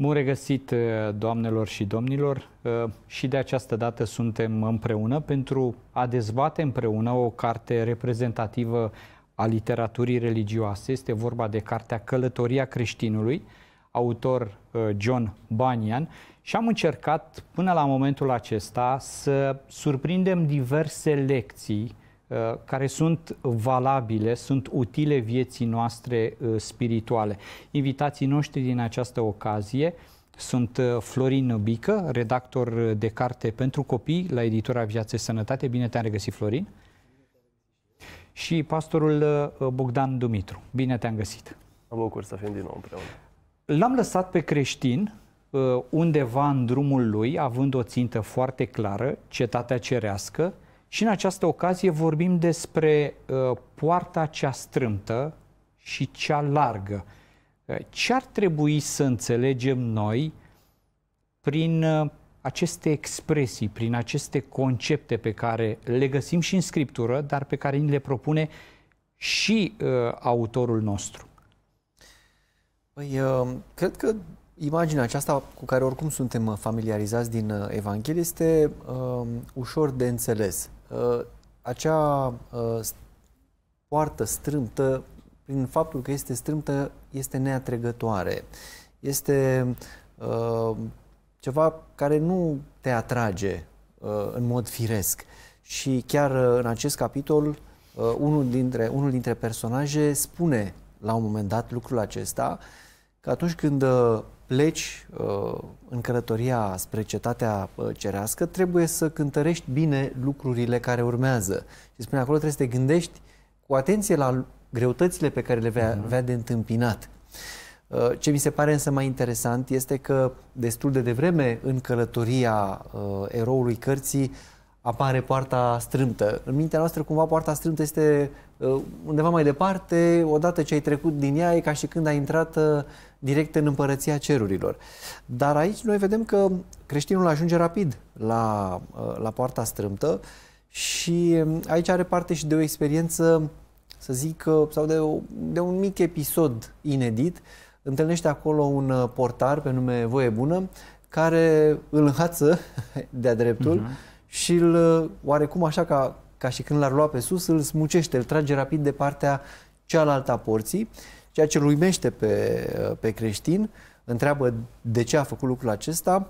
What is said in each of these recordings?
Bun regăsit, uh, doamnelor și domnilor! Uh, și de această dată suntem împreună pentru a dezbate împreună o carte reprezentativă a literaturii religioase. Este vorba de cartea Călătoria creștinului, autor uh, John Bunyan. Și am încercat până la momentul acesta să surprindem diverse lecții Uh, care sunt valabile, sunt utile vieții noastre uh, spirituale. Invitații noștri din această ocazie sunt uh, Florin Bică, redactor de carte pentru copii la editura Viață Sănătate. Bine te-am regăsit, Florin! Și pastorul Bogdan Dumitru. Bine te-am găsit! Mă bucur să fim din nou împreună. L-am lăsat pe creștin undeva în drumul lui, având o țintă foarte clară, cetatea cerească, și în această ocazie vorbim despre uh, poarta cea strâmtă și cea largă. Uh, Ce ar trebui să înțelegem noi prin uh, aceste expresii, prin aceste concepte pe care le găsim și în scriptură, dar pe care ni le propune și uh, autorul nostru? Păi, uh, cred că imaginea aceasta cu care oricum suntem familiarizați din uh, Evanghelie este uh, ușor de înțeles. Uh, acea uh, poartă strâmtă, prin faptul că este strâmtă, este neatrăgătoare. Este uh, ceva care nu te atrage în mod firesc. Și chiar în acest capitol, unul dintre, unul dintre personaje spune la un moment dat lucrul acesta, că atunci când pleci uh, în călătoria spre cetatea uh, cerească, trebuie să cântărești bine lucrurile care urmează. Și spune acolo trebuie să te gândești cu atenție la greutățile pe care le vei mhm. avea de întâmpinat. Uh, ce mi se pare însă mai interesant este că destul de devreme în călătoria uh, eroului cărții apare poarta strâmtă. În mintea noastră, cumva, poarta strâmtă este uh, undeva mai departe, odată ce ai trecut din ea, e ca și când ai intrat uh, direct în împărăția cerurilor. Dar aici noi vedem că creștinul ajunge rapid la, la poarta strâmtă și aici are parte și de o experiență, să zic, sau de, o, de un mic episod inedit. Întâlnește acolo un portar pe nume Voie Bună, care îl înhață de-a dreptul uh-huh. și îl, oarecum așa ca, ca și când l-ar lua pe sus, îl smucește, îl trage rapid de partea cealaltă a porții ceea ce îl uimește pe, pe creștin, întreabă de ce a făcut lucrul acesta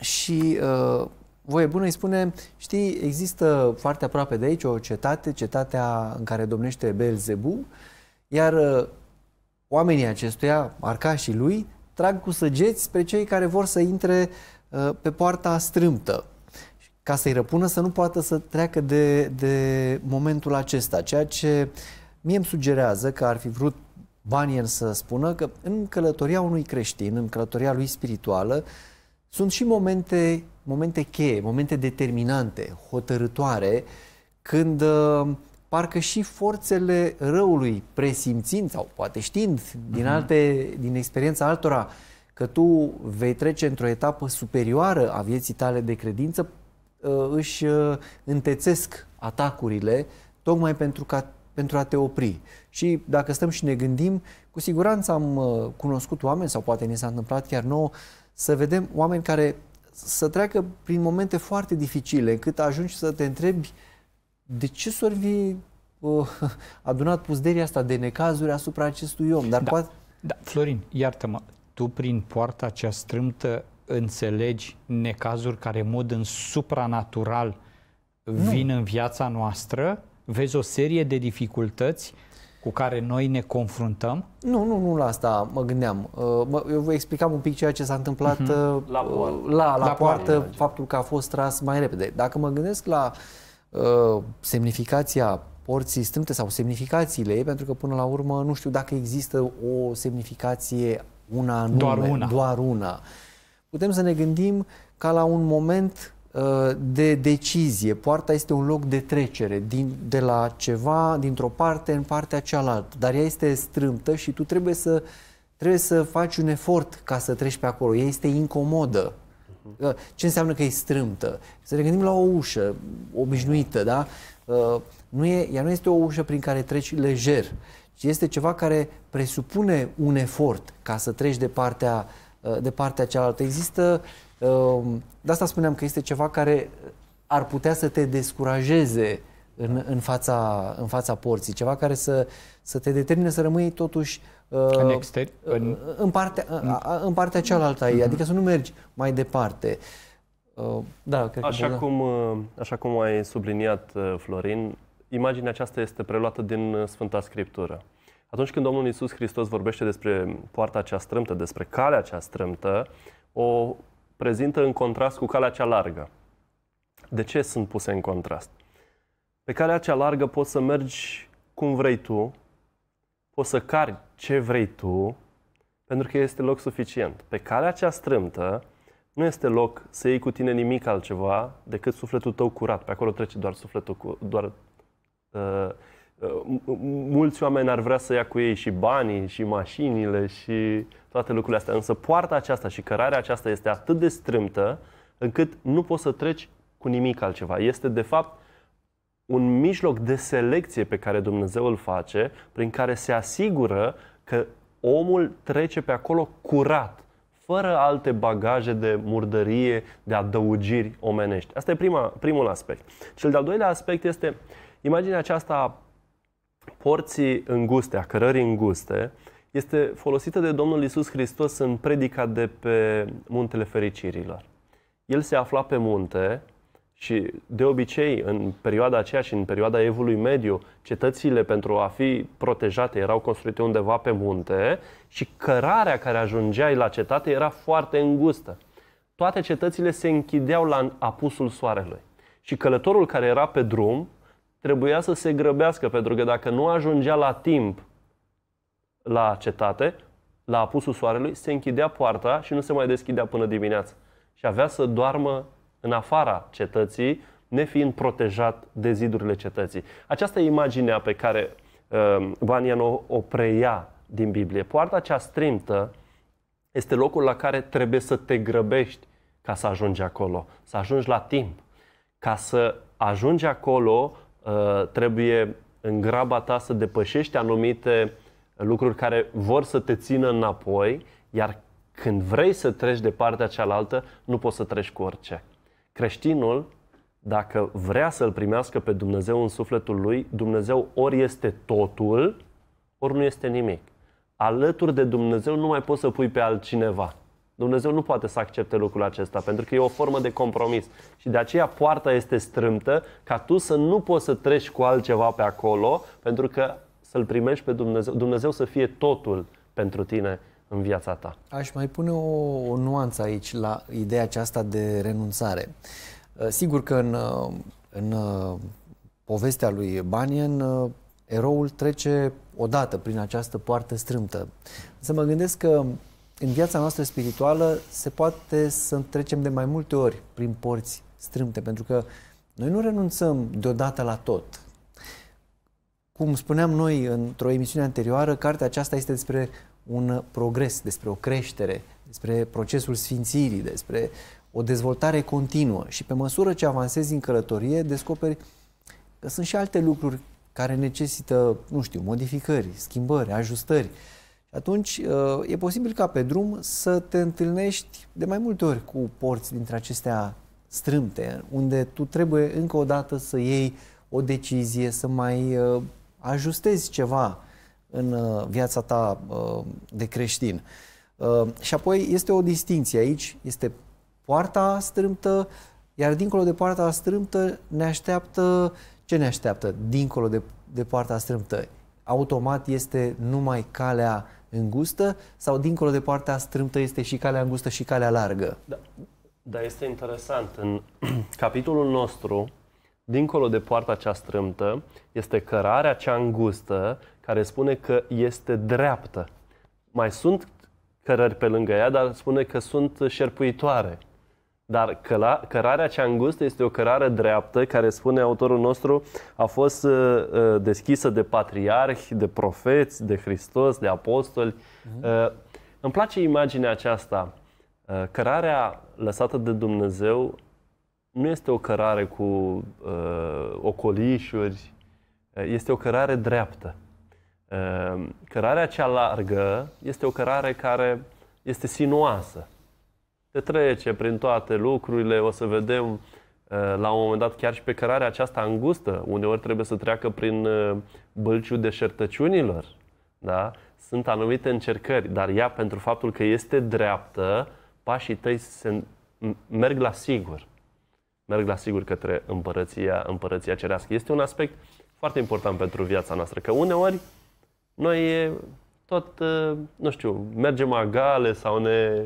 și uh, voie bună îi spune, știi, există foarte aproape de aici o cetate, cetatea în care domnește Belzebu, iar uh, oamenii acestuia, arcașii lui, trag cu săgeți spre cei care vor să intre uh, pe poarta strâmtă ca să-i răpună să nu poată să treacă de, de momentul acesta, ceea ce mie îmi sugerează că ar fi vrut Banier să spună că în călătoria unui creștin, în călătoria lui spirituală, sunt și momente, momente cheie, momente determinante, hotărătoare, când uh, parcă și forțele răului, presimțind sau poate știind din, mhm. alte, din experiența altora că tu vei trece într-o etapă superioară a vieții tale de credință, uh, își uh, întețesc atacurile tocmai pentru ca pentru a te opri. Și dacă stăm și ne gândim, cu siguranță am uh, cunoscut oameni, sau poate ni s-a întâmplat chiar nouă, să vedem oameni care să treacă prin momente foarte dificile, cât ajungi să te întrebi de ce sorvi uh, adunat puzderia asta de necazuri asupra acestui om. Dar da, poate... da, Florin, iartă-mă, tu prin poarta cea strâmtă înțelegi necazuri care mod în supranatural vin nu. în viața noastră vezi o serie de dificultăți cu care noi ne confruntăm? Nu, nu, nu la asta mă gândeam. Uh, eu vă explicam un pic ceea ce s-a întâmplat uh-huh. la, uh, la, la, la poartă, poartă, da. faptul că a fost tras mai repede. Dacă mă gândesc la uh, semnificația porții strâmte sau semnificațiile ei, pentru că până la urmă nu știu dacă există o semnificație una anume, doar una. Doar una. Putem să ne gândim ca la un moment Uh, de decizie. Poarta este un loc de trecere din, de la ceva, dintr-o parte în partea cealaltă, dar ea este strâmtă și tu trebuie să, trebuie să faci un efort ca să treci pe acolo. Ea este incomodă. Mhm. Uh, ce înseamnă că e strâmtă? Să ne gândim la o ușă obișnuită, da? Uh, nu e, ea nu este o ușă prin care treci lejer, ci este ceva care presupune un efort ca să treci de partea, de partea cealaltă. Există uh, Ehm, de asta spuneam că este ceva care ar putea să te descurajeze în, în, fața, în fața porții, ceva care să, să te determine să rămâi totuși în, ehm, exter- în... În, partea, în... în partea cealaltă aia, mhm. adică să nu mergi mai departe. Ehm, da, cred așa, că cum, așa cum ai subliniat, Florin, imaginea aceasta este preluată din Sfânta Scriptură. Atunci când Domnul Isus Hristos vorbește despre poarta cea strâmtă, despre calea cea strâmtă, o prezintă în contrast cu calea cea largă. De ce sunt puse în contrast? Pe calea cea largă poți să mergi cum vrei tu, poți să cari ce vrei tu, pentru că este loc suficient. Pe calea cea strâmtă nu este loc să iei cu tine nimic altceva decât sufletul tău curat. Pe acolo trece doar sufletul, cu, doar uh, uh mulți oameni ar vrea să ia cu ei și banii, și mașinile, și toate lucrurile astea. Însă poarta aceasta și cărarea aceasta este atât de strâmtă încât nu poți să treci cu nimic altceva. Este, de fapt, un mijloc de selecție pe care Dumnezeu îl face, prin care se asigură că omul trece pe acolo curat, fără alte bagaje de murdărie, de adăugiri omenești. Asta e prima, primul aspect. Cel de-al doilea aspect este imaginea aceasta a porții înguste, a cărării înguste, este folosită de Domnul Isus Hristos în predica de pe Muntele Fericirilor. El se afla pe munte și de obicei în perioada aceea și în perioada Evului Mediu, cetățile pentru a fi protejate erau construite undeva pe munte și cărarea care ajungea la cetate era foarte îngustă. Toate cetățile se închideau la apusul soarelui și călătorul care era pe drum trebuia să se grăbească pentru că dacă nu ajungea la timp la cetate, la apusul soarelui, se închidea poarta și nu se mai deschidea până dimineață. Și avea să doarmă în afara cetății, nefiind protejat de zidurile cetății. Această imaginea pe care uh, um, Banian o, o preia din Biblie, poarta cea strimtă este locul la care trebuie să te grăbești ca să ajungi acolo, să ajungi la timp. Ca să ajungi acolo, uh, trebuie în graba ta să depășești anumite uh, lucruri care vor să te țină înapoi, iar când vrei să treci de partea cealaltă, nu poți să treci cu orice. Creștinul, dacă vrea să-L primească pe Dumnezeu în sufletul lui, Dumnezeu ori este totul, ori nu este nimic. Alături de Dumnezeu nu mai poți să pui pe altcineva. Dumnezeu nu poate să accepte lucrul acesta, pentru că e o formă de compromis. Și de aceea poarta este strâmtă, ca tu să nu poți să treci cu altceva pe acolo, pentru că să-L primești pe Dumnezeu, Dumnezeu să fie totul pentru tine în viața ta. Aș mai pune o, o nuanță aici la ideea aceasta de renunțare. Uh, sigur că în, uh, în uh, povestea lui Banian, eroul trece odată prin această poartă strâmtă. Să mă gândesc că în viața noastră spirituală se poate să trecem de mai multe ori prin porți strâmte, pentru că noi nu renunțăm deodată la tot. Cum spuneam noi într-o emisiune anterioară, cartea aceasta este despre un progres, despre o creștere, despre procesul sfințirii, despre o dezvoltare continuă și pe măsură ce avansezi în călătorie, descoperi că sunt și alte lucruri care necesită, nu știu, modificări, schimbări, ajustări. Și atunci uh, e posibil ca pe drum să te întâlnești de mai multe ori cu porți dintre acestea strâmte, unde tu trebuie încă o dată să iei o decizie, să mai uh, ajustezi ceva în uh, viața ta uh, de creștin. Uh, și apoi este o distinție aici, este poarta strâmtă, iar dincolo de poarta strâmtă ne așteaptă, ce ne așteaptă dincolo de, de poarta strâmtă? Automat este numai calea îngustă sau dincolo de poarta strâmtă este și calea îngustă și calea largă? Da, da este interesant. În capitolul nostru, dincolo de poarta cea strâmtă, este cărarea cea îngustă, care spune că este dreaptă. Mai sunt cărări pe lângă ea, dar spune că sunt șerpuitoare. Dar căla, cărarea cea îngustă este o cărare dreaptă, care spune autorul nostru, a fost uh, uh deschisă de patriarhi, de profeți, de Hristos, de apostoli. Uh-huh. Uh, îmi place imaginea aceasta. Uh, cărarea lăsată de Dumnezeu nu este o cărare cu uh, ocolișuri, uh, este o cărare dreaptă. Uh, cărarea cea largă este o cărare care este sinuoasă. Te trece prin toate lucrurile, o să vedem uh, la un moment dat chiar și pe cărarea aceasta îngustă, uneori trebuie să treacă prin uh, bălciul deșertăciunilor. Da? Sunt anumite încercări, dar ea pentru faptul că este dreaptă, pașii tăi se merg la sigur merg la sigur către împărăția, împărăția cerească. Este un aspect foarte important pentru viața noastră, că uneori noi tot, nu știu, mergem agale sau ne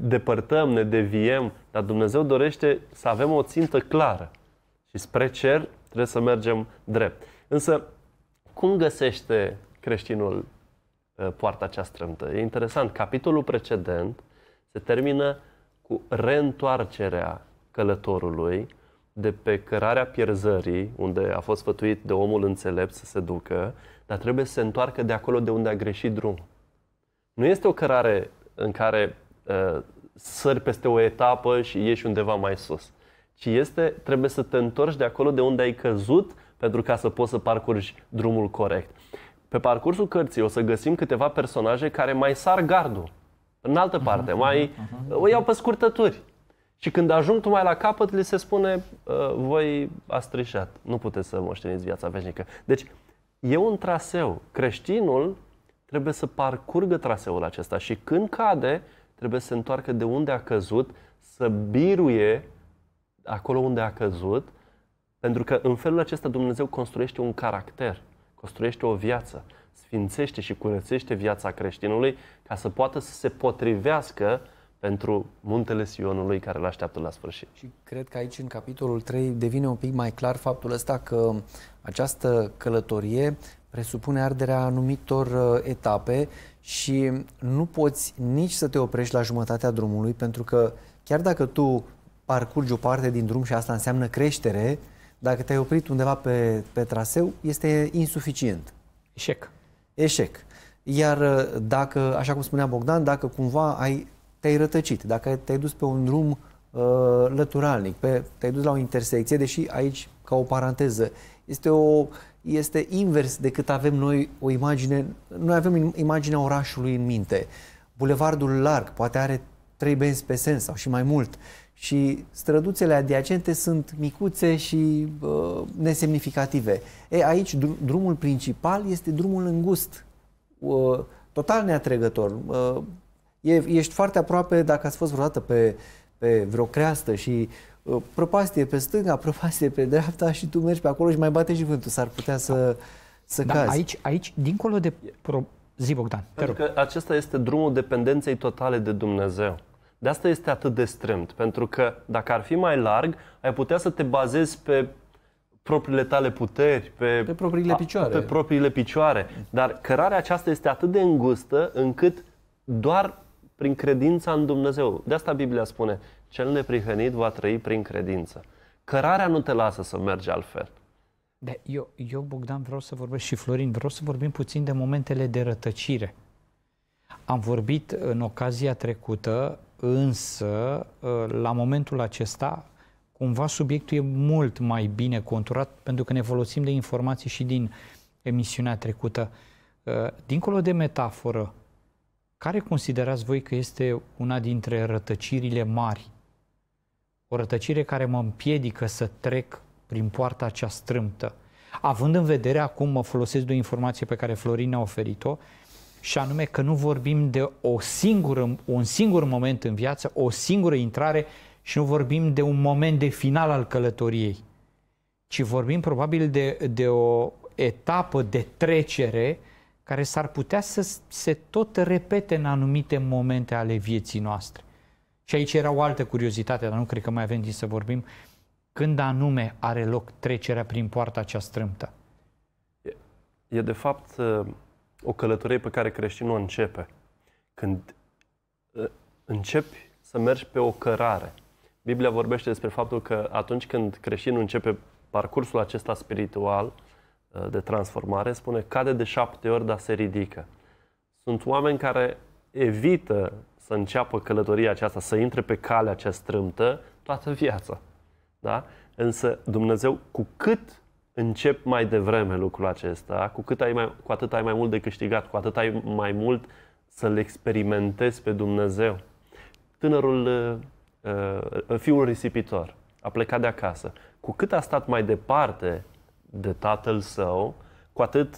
depărtăm, ne deviem, dar Dumnezeu dorește să avem o țintă clară și spre cer trebuie să mergem drept. Însă, cum găsește creștinul poarta cea strântă? E interesant, capitolul precedent se termină cu reîntoarcerea călătorului de pe cărarea pierzării, unde a fost fătuit de omul înțelept să se ducă, dar trebuie să se întoarcă de acolo de unde a greșit drumul. Nu este o cărare în care uh, sări peste o etapă și ieși undeva mai sus, ci este, trebuie să te întorci de acolo de unde ai căzut pentru ca să poți să parcurgi drumul corect. Pe parcursul cărții o să găsim câteva personaje care mai sar gardul în altă parte, uh-huh, mai uh-huh. o iau pe scurtături. Și când ajung tu mai la capăt, li se spune, ă, voi ați trișat, nu puteți să moșteniți viața veșnică. Deci, e un traseu. Creștinul trebuie să parcurgă traseul acesta și când cade, trebuie să se întoarcă de unde a căzut, să biruie acolo unde a căzut, pentru că în felul acesta Dumnezeu construiește un caracter, construiește o viață, sfințește și curățește viața creștinului ca să poată să se potrivească pentru muntele Sionului care îl așteaptă la sfârșit. Și cred că aici, în capitolul 3, devine un pic mai clar faptul ăsta că această călătorie presupune arderea anumitor uh, etape și nu poți nici să te oprești la jumătatea drumului, pentru că chiar dacă tu parcurgi o parte din drum și asta înseamnă creștere, dacă te-ai oprit undeva pe, pe traseu, este insuficient. Eșec. Eșec. Iar uh, dacă, așa cum spunea Bogdan, dacă cumva ai te-ai rătăcit, dacă te-ai dus pe un drum uh, lăturalnic, te-ai dus la o intersecție, deși aici, ca o paranteză, este, o, este invers decât avem noi o imagine, noi avem imaginea orașului în minte. Bulevardul larg poate are trei benzi pe sens sau și mai mult și străduțele adiacente sunt micuțe și uh, nesemnificative. E, aici drumul principal este drumul îngust, uh, total neatrăgător, uh, E, ești foarte aproape, dacă ați fost vreodată pe, pe vreo creastă și uh, prăpastie pe stânga, prăpastie pe dreapta și tu mergi pe acolo și mai bate și vântul, s-ar putea să, să da, cazi. Aici, aici, dincolo de... Pro... Zi, Bogdan, te rog. Pentru că adică acesta este drumul dependenței totale de Dumnezeu. De asta este atât de strâmt, pentru că dacă ar fi mai larg, ai putea să te bazezi pe propriile tale puteri, pe, pe propriile picioare. Pe propriile picioare. Dar cărarea aceasta este atât de îngustă încât doar prin credința în Dumnezeu. De asta Biblia spune, cel neprihănit va trăi prin credință. Cărarea nu te lasă să mergi altfel. De, eu, eu, Bogdan, vreau să vorbesc și Florin, vreau să vorbim puțin de momentele de rătăcire. Am vorbit în ocazia trecută, însă, ă, la momentul acesta, cumva subiectul e mult mai bine conturat, pentru că ne folosim de informații și din emisiunea trecută. Ă, dincolo de metaforă, care considerați voi că este una dintre rătăcirile mari? O rătăcire care mă împiedică să trec prin poarta cea strâmtă. Având în vedere, acum mă folosesc de o informație pe care Florin a oferit-o, și anume că nu vorbim de o singură, un singur moment în viață, o singură intrare și nu vorbim de un moment de final al călătoriei, ci vorbim probabil de, de o etapă de trecere care s-ar putea să se tot repete în anumite momente ale vieții noastre. Și aici era o altă curiozitate, dar nu cred că mai avem din să vorbim, când anume are loc trecerea prin poarta cea strâmtă. E, e de fapt uh, o călătorie pe care creștinul o începe. Când uh, începi să mergi pe o cărare. Biblia vorbește despre faptul că atunci când creștinul începe parcursul acesta spiritual, Uh, de transformare spune cade de șapte ori, dar se ridică. Sunt oameni care evită să înceapă călătoria aceasta, să intre pe calea cea strâmtă toată viața. Da? Însă Dumnezeu, cu cât încep mai devreme lucrul acesta, cu, cât ai mai, cu atât ai mai mult de câștigat, cu atât ai mai mult să-L experimentezi pe Dumnezeu. Tânărul, uh, uh, fiul risipitor, a plecat de acasă. Cu cât a stat mai departe de tatăl său, cu atât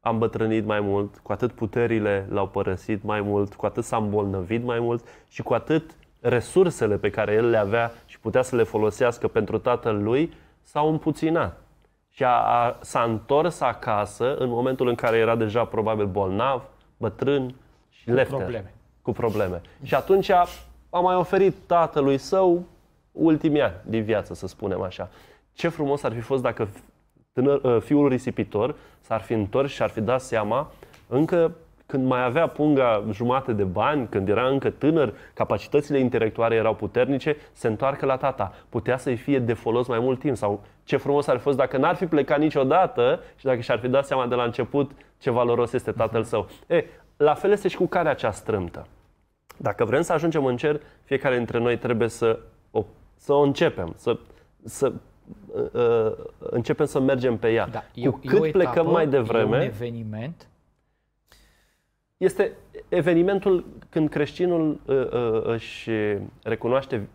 a îmbătrânit mai mult, cu atât puterile l-au părăsit mai mult, cu atât s-a îmbolnăvit mai mult și cu atât resursele pe care el le avea și putea să le folosească pentru tatăl lui s-au împuținat. Și a, a, s-a întors acasă în momentul în care era deja probabil bolnav, bătrân și cu lefter, probleme. Cu probleme. Și atunci a, a mai oferit tatălui său ultimii ani din viață, să spunem așa. Ce frumos ar fi fost dacă tânăr, uh, fiul risipitor s-ar fi întors și ar fi dat seama încă când mai avea punga jumate de bani, când era încă tânăr, capacitățile intelectuale erau puternice, se întoarcă la tata. Putea să-i fie de folos mai mult timp sau ce frumos ar fi fost dacă n-ar fi plecat niciodată și dacă și-ar fi dat seama de la început ce valoros este tatăl său. E, la fel este și cu care acea strâmtă. Dacă vrem să ajungem în cer, fiecare dintre noi trebuie să o, să o începem, să, să Uh, uh, începem să mergem pe ea. Da, e, Cu cât e plecăm etapă, mai devreme. E un eveniment. Este evenimentul când creștinul uh, uh, își recunoaște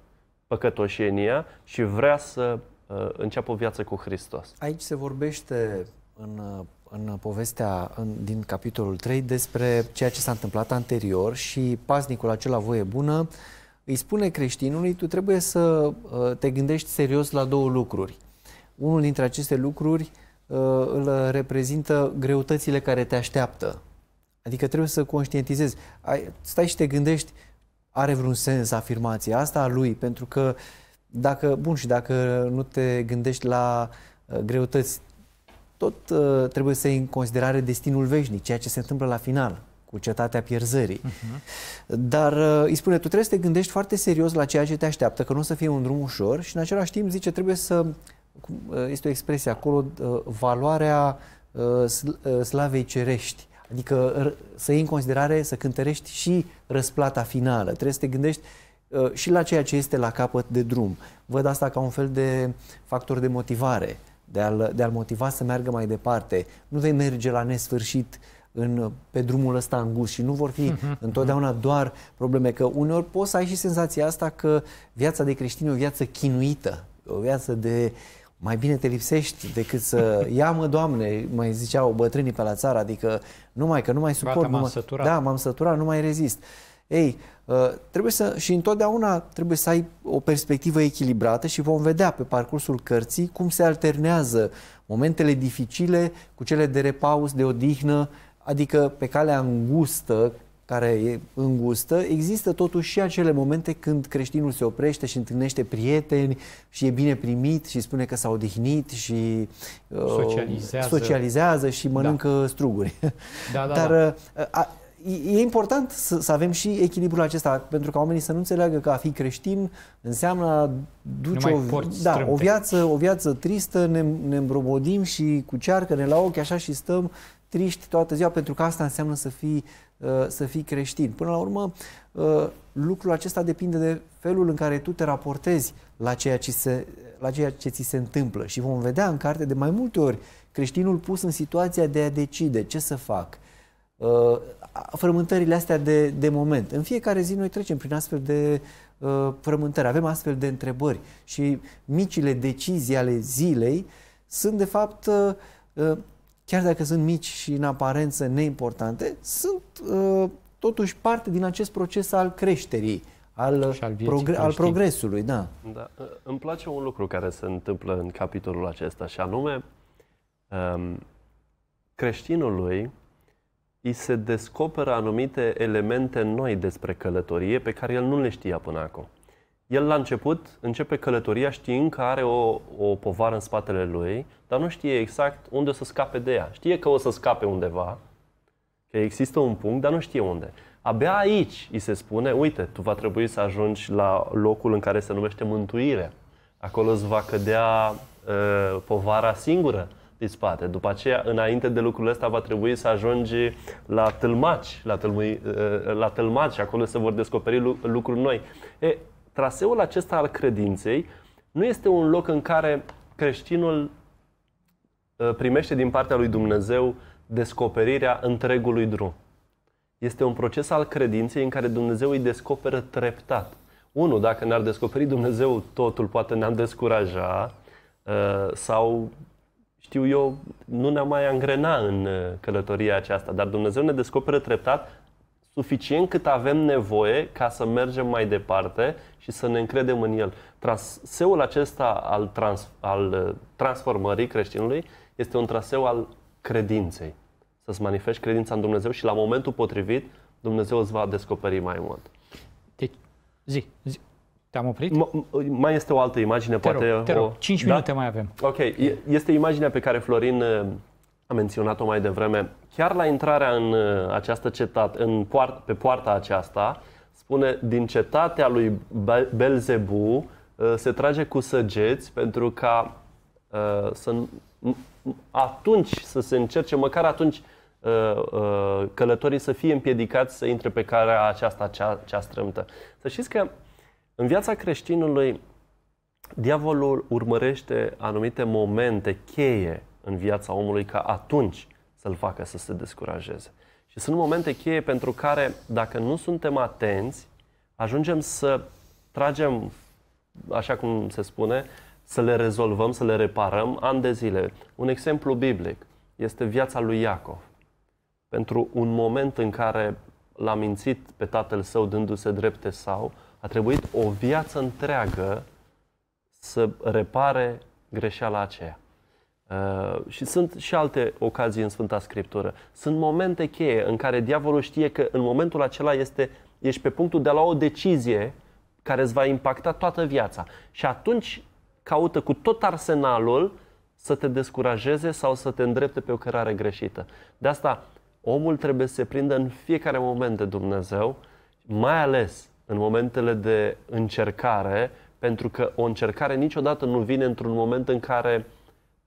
păcătoșenia și vrea să uh, înceapă o viață cu Hristos. Aici se vorbește în, uh, în povestea în, din capitolul 3 despre ceea ce s-a întâmplat anterior și paznicul acela voie bună uh, îi spune creștinului, tu trebuie să uh, te gândești serios la două lucruri. Unul dintre aceste lucruri uh, îl reprezintă greutățile care te așteaptă. Adică trebuie să conștientizezi. stai și te gândești, are vreun sens afirmația asta a lui, pentru că dacă, bun, și dacă nu te gândești la uh, greutăți, tot trebuie să iei în considerare destinul veșnic, ceea ce se întâmplă la final cu cetatea pierzării. Uh-huh. Dar uh, îi spune, tu trebuie să te gândești foarte serios la ceea ce te așteaptă, că nu o să fie un drum ușor și în același timp zice, trebuie să, cum uh, este o expresie acolo, uh, valoarea uh, slavei cerești. Adică să iei în considerare, să cântărești și răsplata finală. Trebuie să te gândești și la ceea ce este la capăt de drum. Văd asta ca un fel de factor de motivare, de a-l, de a motiva să meargă mai departe. Nu vei merge la nesfârșit uh, în, pe drumul ăsta îngust și nu vor fi uh-huh. întotdeauna mhm. doar probleme. Că uneori poți să ai și senzația asta că viața de creștin e o viață chinuită, o viață de mai bine te lipsești decât să ia mă Doamne, mai ziceau bătrânii pe la țară, adică numai că nu mai suport. m-am săturat. Da, m-am săturat, nu mai rezist. Ei, ă, trebuie să, și întotdeauna trebuie să ai o perspectivă echilibrată și vom vedea pe parcursul cărții cum se alternează momentele dificile cu cele de repaus, de odihnă, adică pe calea îngustă, care e îngustă, există totuși și acele momente când creștinul se oprește și întâlnește prieteni și e bine primit și spune că s-a odihnit și uh, socializează. socializează și da. mănâncă da. struguri. Da, da, da. Dar da. A, e important să, să avem și echilibrul acesta, pentru ca oamenii să nu înțeleagă că a fi creștin înseamnă a duce o, da, o, viață, o viață tristă, ne, ne îmbrobodim și cu cearcă, ne la ochi așa și stăm triști toată ziua, pentru că asta înseamnă să fii, uh, să fii creștin. Până la urmă, uh, lucrul acesta depinde de felul în care tu te raportezi la ceea ce, se, la ceea ce ți se întâmplă. Și vom vedea în carte de mai multe ori creștinul pus în situația de a decide ce să fac. Uh, frământările astea de, de moment. În fiecare zi noi trecem prin astfel de frământări, avem astfel de întrebări și micile decizii ale zilei sunt de fapt chiar dacă sunt mici și în aparență neimportante, sunt uh, totuși parte din acest proces al creșterii, al, și al, progr- al progresului. Da. Da. Uh, îmi place un lucru care se întâmplă în capitolul acesta, și anume um, creștinului îi se descoperă anumite elemente noi despre călătorie pe care el nu le știa până acum el la început începe călătoria știind că are o, o povară în spatele lui, dar nu știe exact unde o să scape de ea. Știe că o să scape undeva, că există un punct, dar nu știe unde. Abia aici îi se spune, uite, tu va trebui să ajungi la locul în care se numește mântuire. Acolo îți va cădea uh, povara singură din spate. După aceea, înainte de lucrul ăsta, va trebui să ajungi la tâlmaci, la, tâlmui, uh, la tâlmaci, acolo se vor descoperi lucruri noi. E, traseul acesta al credinței nu este un loc în care creștinul uh, primește din partea lui Dumnezeu descoperirea întregului drum. Este un proces al credinței în care Dumnezeu îi descoperă treptat. Unu, dacă ne-ar descoperi Dumnezeu totul, poate ne-am descuraja uh, sau, știu eu, nu ne-am mai angrena în uh, călătoria aceasta, dar Dumnezeu ne descoperă treptat suficient cât avem nevoie ca să mergem mai departe și să ne încredem în el. Traseul acesta al, trans, al uh, transformării creștinului este un traseu al credinței. Să-ți manifesti credința în Dumnezeu și la momentul potrivit Dumnezeu îți va descoperi mai mult. Deci, zi, zi. Te-am oprit? M- mai este o altă imagine, te poate. Rog, te rog, o... 5 da? minute da? mai avem. Ok, este imaginea pe care Florin uh, am menționat-o mai devreme, chiar la intrarea în uh, această cetate, în poart, pe poarta aceasta, spune din cetatea lui Belzebu uh, se trage cu săgeți pentru ca uh, să atunci să se încerce, măcar atunci călătorii să fie împiedicați să intre pe calea aceasta cea, cea strâmtă. Să știți că în viața creștinului diavolul urmărește anumite momente cheie în viața omului ca atunci să-l facă să se descurajeze. Și sunt momente cheie pentru care, dacă nu suntem atenți, ajungem să tragem, așa cum se spune, să le rezolvăm, să le reparăm ani de zile. Un exemplu biblic este viața lui Iacov. Pentru un moment în care l-a mințit pe tatăl său dându-se drepte sau, a trebuit o viață întreagă să repare greșeala aceea. Uh, și sunt și alte ocazii în Sfânta Scriptură. Sunt momente cheie în care diavolul știe că în momentul acela este, ești pe punctul de a lua o decizie care îți va impacta toată viața. Și atunci caută cu tot arsenalul să te descurajeze sau să te îndrepte pe o cărare greșită. De asta omul trebuie să se prindă în fiecare moment de Dumnezeu, mai ales în momentele de încercare, pentru că o încercare niciodată nu vine într-un moment în care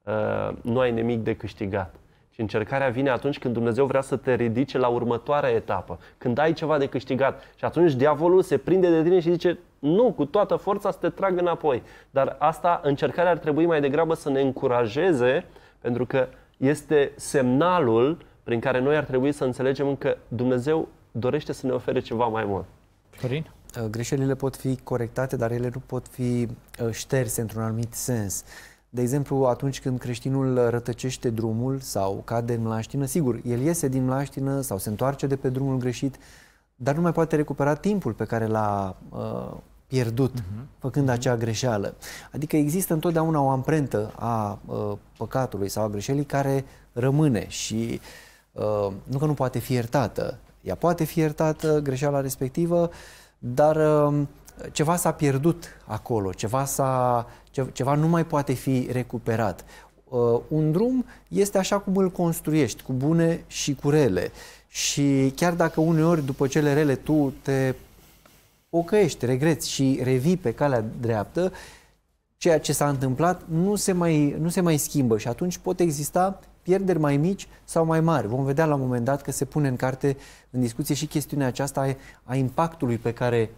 Uh, nu ai nimic de câștigat. Și încercarea vine atunci când Dumnezeu vrea să te ridice la următoarea etapă, când ai ceva de câștigat. Și atunci diavolul se prinde de tine și zice, nu, cu toată forța să te trag înapoi. Dar asta, încercarea ar trebui mai degrabă să ne încurajeze, pentru că este semnalul prin care noi ar trebui să înțelegem că Dumnezeu dorește să ne ofere ceva mai mult. Florin? Uh, greșelile pot fi corectate, dar ele nu pot fi uh, șterse într-un anumit sens. De exemplu, atunci când creștinul rătăcește drumul sau cade în mlaștină, sigur, el iese din mlaștină sau se întoarce de pe drumul greșit, dar nu mai poate recupera timpul pe care l-a uh, pierdut uh-huh. făcând uh-huh. acea greșeală. Adică există întotdeauna o amprentă a uh, păcatului sau a greșelii care rămâne și uh, nu că nu poate fi iertată. Ea poate fi iertată, greșeala respectivă, dar... Uh, ceva s-a pierdut acolo, ceva, s-a, ce, ceva nu mai poate fi recuperat. Uh, un drum este așa cum îl construiești, cu bune și cu rele. Și chiar dacă uneori după cele rele tu te ocăiești, regreți și revii pe calea dreaptă, ceea ce s-a întâmplat nu se, mai, nu se mai schimbă și atunci pot exista pierderi mai mici sau mai mari. Vom vedea la un moment dat că se pune în carte, în discuție și chestiunea aceasta a, a impactului pe care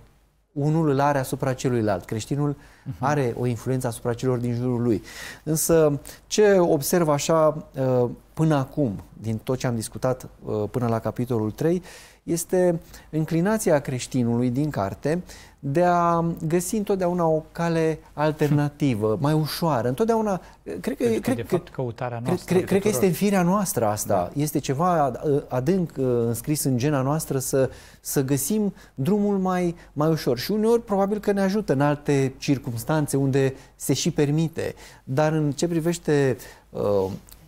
unul îl are asupra celuilalt. Creștinul uh-huh. are o influență asupra celor din jurul lui. Însă ce observ așa uh, până acum, din tot ce am discutat uh, până la capitolul 3, este înclinația creștinului din carte de a găsi întotdeauna o cale alternativă, mai ușoară. Întotdeauna, uh, cred că, deci, cred, de fapt, căutarea noastră. Cred, cred că este în firea noastră asta. Da. Este ceva adânc uh, înscris în gena noastră să, să găsim drumul mai, mai ușor. Și uneori, probabil că ne ajută în alte circunstanțe unde se și permite. Dar în ce privește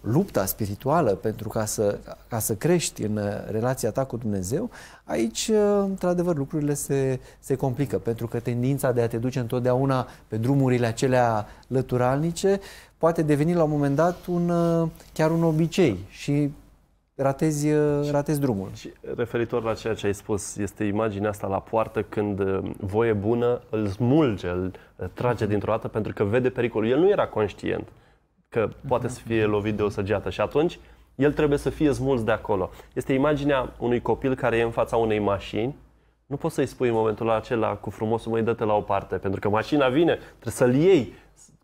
lupta spirituală pentru ca să, ca să crești în uh, relația ta cu Dumnezeu, aici, uh, într-adevăr, lucrurile se, se complică, pentru că tendința de a te duce întotdeauna pe drumurile acelea lăturalnice poate deveni la un moment dat un, uh, chiar un obicei și ratezi, ratezi drumul. Și referitor la ceea ce ai spus, este imaginea asta la poartă când voie bună îl smulge, îl trage dintr-o dată pentru că vede pericolul. El nu era conștient că poate să fie lovit de o săgeată și atunci el trebuie să fie smuls de acolo. Este imaginea unui copil care e în fața unei mașini nu poți să-i spui în momentul acela cu frumosul măi dă-te la o parte, pentru că mașina vine, trebuie să-l iei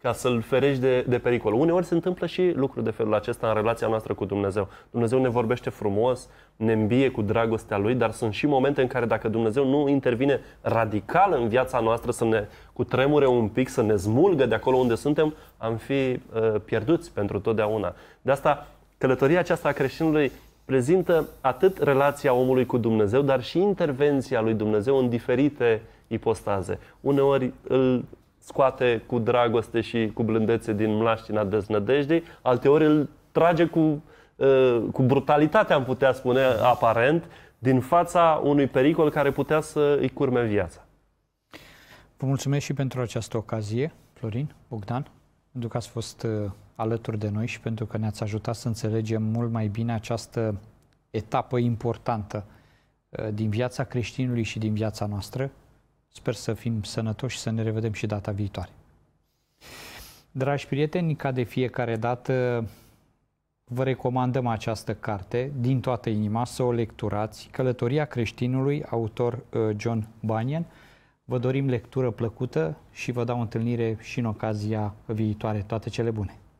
ca să-l ferești de, de pericol. Uneori se întâmplă și lucruri de felul acesta în relația noastră cu Dumnezeu. Dumnezeu ne vorbește frumos, ne îmbie cu dragostea Lui, dar sunt și momente în care dacă Dumnezeu nu intervine radical în viața noastră să ne cutremure un pic, să ne smulgă de acolo unde suntem, am fi uh, pierduți pentru totdeauna. De asta, călătoria aceasta a creștinului prezintă atât relația omului cu Dumnezeu, dar și intervenția lui Dumnezeu în diferite ipostaze. Uneori îl scoate cu dragoste și cu blândețe din mlaștina deznădejdei, alteori îl trage cu, uh, cu brutalitate, am putea spune, aparent, din fața unui pericol care putea să îi curme viața. Vă mulțumesc și pentru această ocazie, Florin, Bogdan, pentru că ați fost uh, alături de noi și pentru că ne-ați ajutat să înțelegem mult mai bine această etapă importantă uh, din viața creștinului și din viața noastră, Sper să fim sănătoși și să ne revedem și data viitoare. Dragi prieteni, ca de fiecare dată, vă recomandăm această carte din toată inima să o lecturați, Călătoria creștinului, autor uh, John Bunyan. Vă dorim lectură plăcută și vă dau întâlnire și în ocazia viitoare. Toate cele bune!